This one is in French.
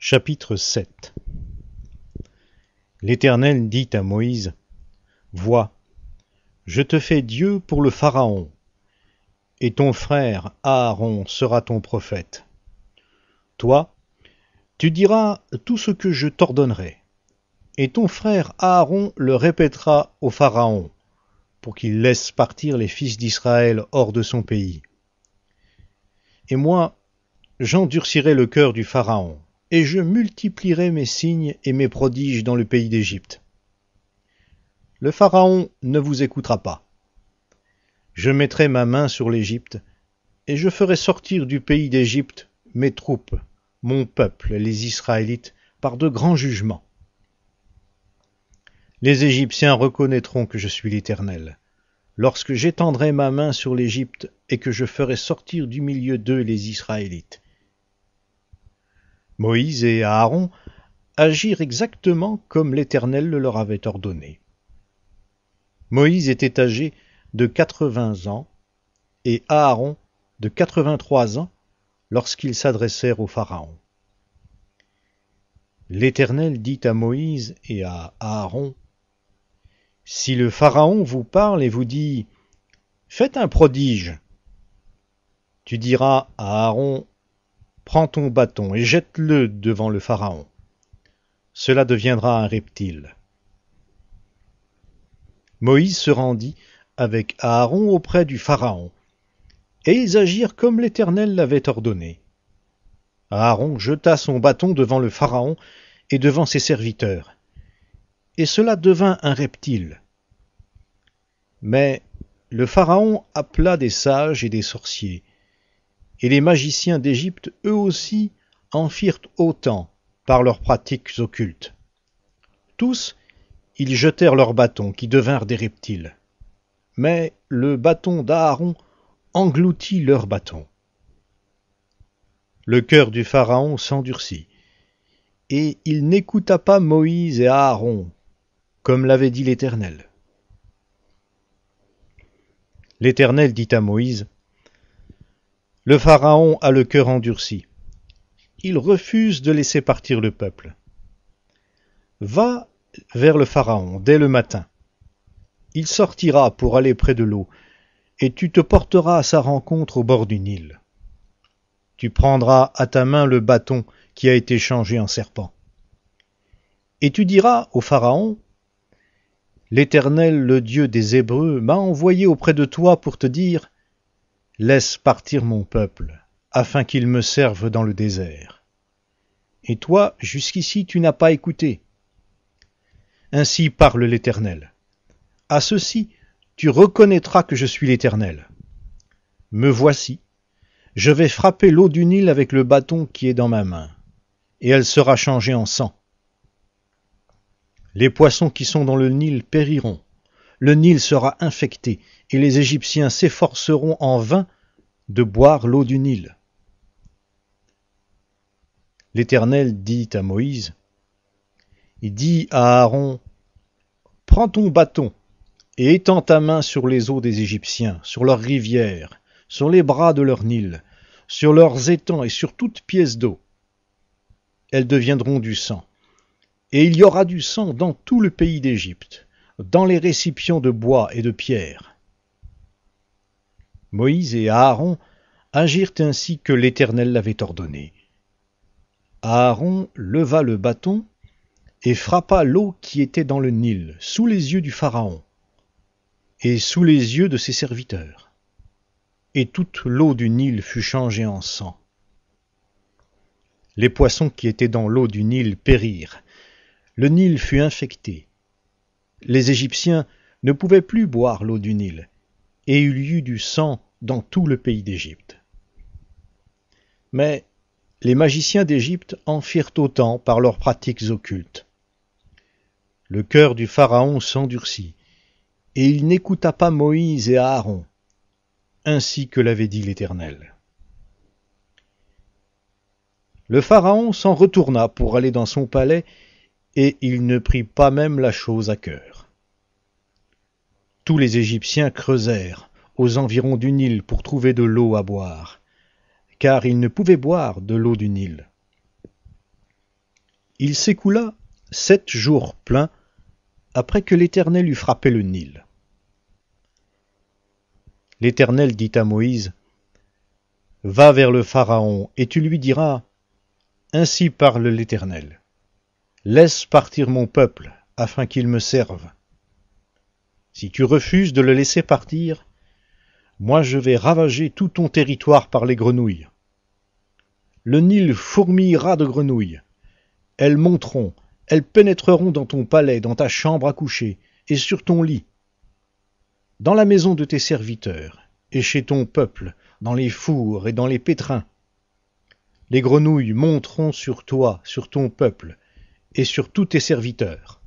Chapitre 7 L'Éternel dit à Moïse, Vois, je te fais Dieu pour le Pharaon, et ton frère Aaron sera ton prophète. Toi, tu diras tout ce que je t'ordonnerai, et ton frère Aaron le répétera au Pharaon, pour qu'il laisse partir les fils d'Israël hors de son pays. Et moi, j'endurcirai le cœur du Pharaon, et je multiplierai mes signes et mes prodiges dans le pays d'Égypte. Le Pharaon ne vous écoutera pas. Je mettrai ma main sur l'Égypte, et je ferai sortir du pays d'Égypte mes troupes, mon peuple, les Israélites, par de grands jugements. Les Égyptiens reconnaîtront que je suis l'Éternel, lorsque j'étendrai ma main sur l'Égypte et que je ferai sortir du milieu d'eux les Israélites Moïse et Aaron agirent exactement comme l'Éternel le leur avait ordonné. Moïse était âgé de quatre-vingts ans et Aaron de quatre-vingt-trois ans lorsqu'ils s'adressèrent au Pharaon. L'Éternel dit à Moïse et à Aaron, Si le Pharaon vous parle et vous dit, Faites un prodige, tu diras à Aaron Prends ton bâton et jette-le devant le Pharaon. Cela deviendra un reptile. Moïse se rendit avec Aaron auprès du Pharaon, et ils agirent comme l'Éternel l'avait ordonné. Aaron jeta son bâton devant le Pharaon et devant ses serviteurs, et cela devint un reptile. Mais le Pharaon appela des sages et des sorciers, et les magiciens d'Égypte eux aussi en firent autant par leurs pratiques occultes. Tous, ils jetèrent leurs bâtons qui devinrent des reptiles. Mais le bâton d'Aaron engloutit leurs bâtons. Le cœur du Pharaon s'endurcit, et il n'écouta pas Moïse et Aaron, comme l'avait dit l'Éternel. L'Éternel dit à Moïse, le Pharaon a le cœur endurci. Il refuse de laisser partir le peuple. Va vers le Pharaon dès le matin. Il sortira pour aller près de l'eau, et tu te porteras à sa rencontre au bord du Nil. Tu prendras à ta main le bâton qui a été changé en serpent. Et tu diras au Pharaon, L'Éternel, le Dieu des Hébreux, m'a envoyé auprès de toi pour te dire, laisse partir mon peuple, afin qu'il me serve dans le désert. Et toi, jusqu'ici, tu n'as pas écouté. Ainsi parle l'Éternel. À ceci, tu reconnaîtras que je suis l'Éternel. Me voici, je vais frapper l'eau du Nil avec le bâton qui est dans ma main, et elle sera changée en sang. Les poissons qui sont dans le Nil périront, le Nil sera infecté, et les Égyptiens s'efforceront en vain de boire l'eau du Nil. L'Éternel dit à Moïse, il dit à Aaron, Prends ton bâton et étends ta main sur les eaux des Égyptiens, sur leurs rivières, sur les bras de leur Nil, sur leurs étangs et sur toute pièce d'eau. Elles deviendront du sang. Et il y aura du sang dans tout le pays d'Égypte dans les récipients de bois et de pierre. Moïse et Aaron agirent ainsi que l'Éternel l'avait ordonné. Aaron leva le bâton et frappa l'eau qui était dans le Nil, sous les yeux du Pharaon, et sous les yeux de ses serviteurs. Et toute l'eau du Nil fut changée en sang. Les poissons qui étaient dans l'eau du Nil périrent. Le Nil fut infecté, les Égyptiens ne pouvaient plus boire l'eau du Nil, et il y eut du sang dans tout le pays d'Égypte. Mais les magiciens d'Égypte en firent autant par leurs pratiques occultes. Le cœur du Pharaon s'endurcit, et il n'écouta pas Moïse et Aaron, ainsi que l'avait dit l'Éternel. Le Pharaon s'en retourna pour aller dans son palais, et il ne prit pas même la chose à cœur. Tous les Égyptiens creusèrent aux environs du Nil pour trouver de l'eau à boire, car ils ne pouvaient boire de l'eau du Nil. Il s'écoula sept jours pleins après que l'Éternel eut frappé le Nil. L'Éternel dit à Moïse, Va vers le Pharaon, et tu lui diras, Ainsi parle l'Éternel. Laisse partir mon peuple, afin qu'il me serve. Si tu refuses de le laisser partir, moi je vais ravager tout ton territoire par les grenouilles. Le Nil fourmillera de grenouilles. Elles monteront, elles pénétreront dans ton palais, dans ta chambre à coucher, et sur ton lit, dans la maison de tes serviteurs, et chez ton peuple, dans les fours et dans les pétrins. Les grenouilles monteront sur toi, sur ton peuple, et sur tous tes serviteurs.